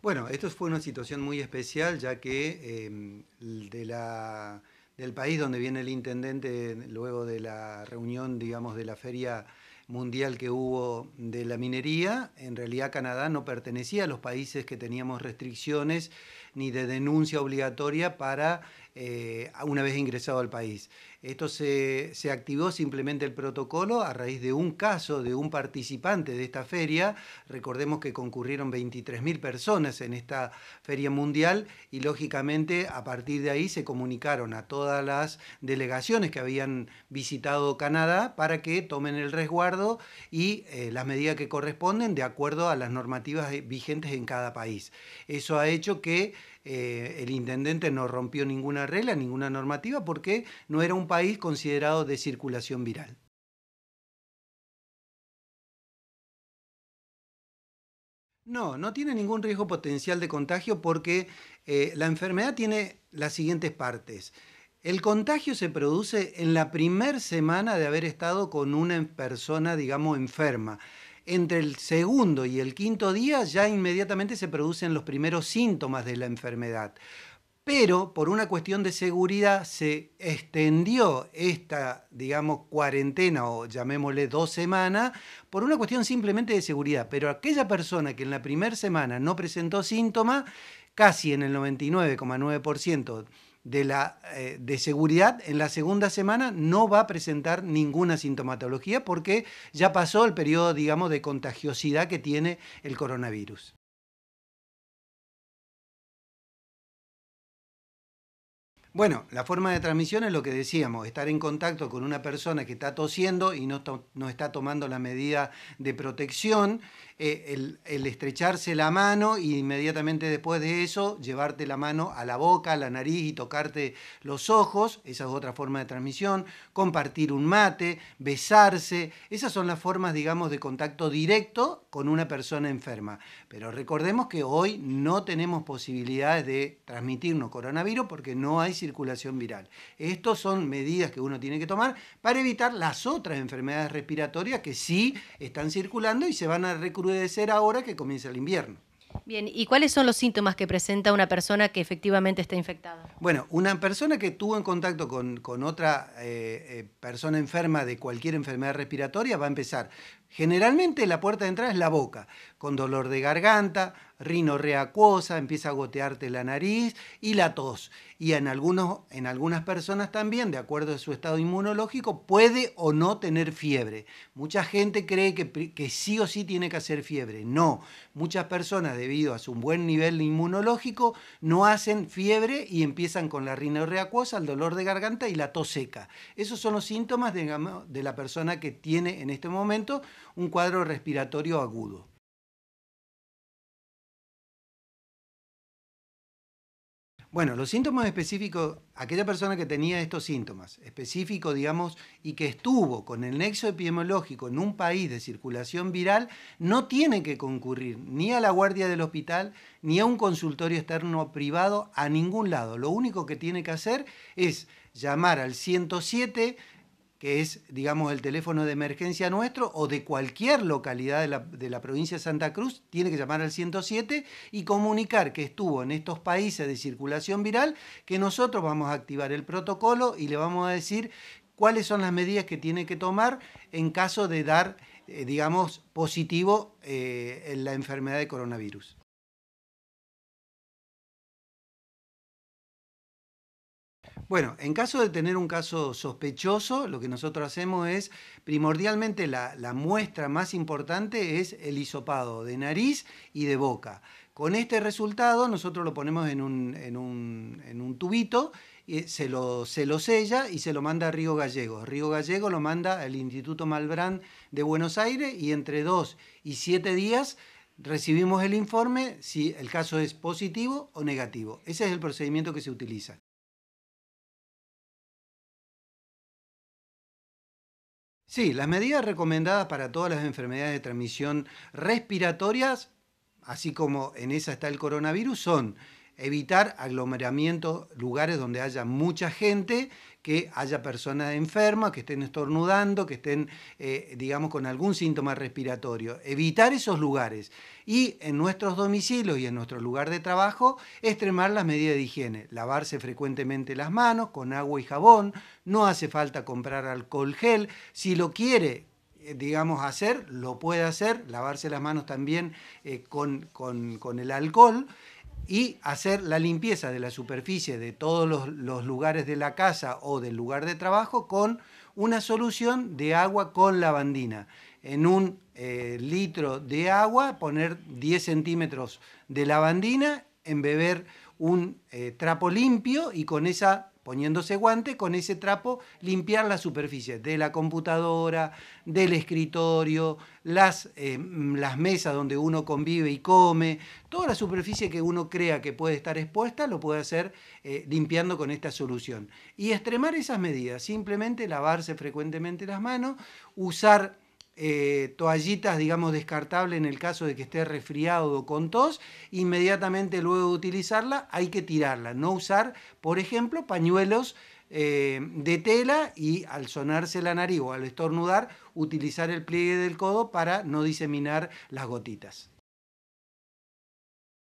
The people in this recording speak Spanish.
Bueno, esto fue una situación muy especial, ya que em, del país donde viene el intendente, luego de la reunión, digamos, de la feria mundial que hubo de la minería, en realidad Canadá no pertenecía a los países que teníamos restricciones ni de denuncia obligatoria para eh, una vez ingresado al país. Esto se, activó simplemente el protocolo a raíz de un caso de un participante de esta feria. Recordemos que concurrieron 23.000 personas en esta feria mundial y lógicamente a partir de ahí se comunicaron a todas las delegaciones que habían visitado Canadá para que tomen el resguardo y eh, las medidas que corresponden de acuerdo a las normativas vigentes en cada país. Eso ha hecho que eh, el intendente no rompió ninguna regla, ninguna normativa, porque no era un país considerado de circulación viral. No, no tiene ningún riesgo potencial de contagio porque eh, la enfermedad tiene las siguientes partes. El contagio se produce en la primera semana de haber estado con una persona, digamos, enferma entre el segundo y el quinto día ya inmediatamente se producen los primeros síntomas de la enfermedad. Pero por una cuestión de seguridad se extendió esta, digamos, cuarentena o llamémosle dos semanas, por una cuestión simplemente de seguridad. Pero aquella persona que en la primera semana no presentó síntomas, casi en el 99,9%, de, la, eh, de seguridad en la segunda semana no va a presentar ninguna sintomatología porque ya pasó el periodo, digamos, de contagiosidad que tiene el coronavirus. Bueno, la forma de transmisión es lo que decíamos, estar en contacto con una persona que está tosiendo y no, no está tomando la medida de protección, eh, el, estrecharse la mano e inmediatamente después de eso llevarte la mano a la boca, a la nariz y tocarte los ojos, esa es otra forma de transmisión, compartir un mate, besarse, esas son las formas, digamos, de contacto directo con una persona enferma. Pero recordemos que hoy no tenemos posibilidades de transmitirnos coronavirus porque no hay circulación viral. Estas son medidas que uno tiene que tomar para evitar las otras enfermedades respiratorias que sí están circulando y se van a recrudecer ahora que comienza el invierno. Bien, ¿y cuáles son los síntomas que presenta una persona que efectivamente está infectada? Bueno, una persona que tuvo en contacto con, otra eh, eh, persona enferma de cualquier enfermedad respiratoria va a empezar Generalmente la puerta de entrada es la boca, con dolor de garganta, rino acuosa, empieza a gotearte la nariz y la tos. Y en, algunos, en algunas personas también, de acuerdo a su estado inmunológico, puede o no tener fiebre. Mucha gente cree que, sí o sí tiene que hacer fiebre. No, muchas personas debido a su buen nivel inmunológico no hacen fiebre y empiezan con la rino acuosa, el dolor de garganta y la tos seca. Esos son los síntomas de la persona que tiene en este momento un cuadro respiratorio agudo. Bueno, los síntomas específicos, aquella persona que tenía estos síntomas específicos, digamos, y que estuvo con el nexo epidemiológico en un país de circulación viral, no tiene que concurrir ni a la guardia del hospital, ni a un consultorio externo privado, a ningún lado. Lo único que tiene que hacer es llamar al 107, que es, digamos, el teléfono de emergencia nuestro o de cualquier localidad de la, provincia de Santa Cruz, tiene que llamar al 107 y comunicar que estuvo en estos países de circulación viral, que nosotros vamos a activar el protocolo y le vamos a decir cuáles son las medidas que tiene que tomar en caso de dar, eh, digamos, positivo eh, en la enfermedad de coronavirus. Bueno, en caso de tener un caso sospechoso, lo que nosotros hacemos es, primordialmente la, muestra más importante es el hisopado de nariz y de boca. Con este resultado nosotros lo ponemos en un, tubito, se, lo, se lo sella y se lo manda a Río Gallego. Río Gallego lo manda al Instituto Malbrán de Buenos Aires y entre dos y siete días recibimos el informe si el caso es positivo o negativo. Ese es el procedimiento que se utiliza. Sí, las medidas recomendadas para todas las enfermedades de transmisión respiratorias, así como en esa está el coronavirus, son evitar aglomeramientos, lugares donde haya mucha gente, que haya personas enfermas, que estén estornudando, que estén, eh, digamos, con algún síntoma respiratorio. Evitar esos lugares. Y en nuestros domicilios y en nuestro lugar de trabajo, extremar las medidas de higiene. Lavarse frecuentemente las manos con agua y jabón. No hace falta comprar alcohol gel. Si lo quiere, eh, digamos, hacer, lo puede hacer, lavarse las manos también eh, con, con el alcohol y hacer la limpieza de la superficie de todos los, lugares de la casa o del lugar de trabajo con una solución de agua con lavandina. En un eh, litro de agua poner 10 centímetros de lavandina, embeber un eh, trapo limpio y con esa poniéndose guante, con ese trapo limpiar las superficies de la computadora, del escritorio, las, eh, mm, las mesas donde uno convive y come, toda la superficie que uno crea que puede estar expuesta lo puede hacer eh, limpiando con esta solución. Y extremar esas medidas, simplemente lavarse frecuentemente las manos, usar eh, toallitas, digamos, descartables en el caso de que esté resfriado o con tos, inmediatamente luego de utilizarla hay que tirarla. No usar, por ejemplo, pañuelos eh, de tela y al sonarse la nariz o al estornudar, utilizar el pliegue del codo para no diseminar las gotitas.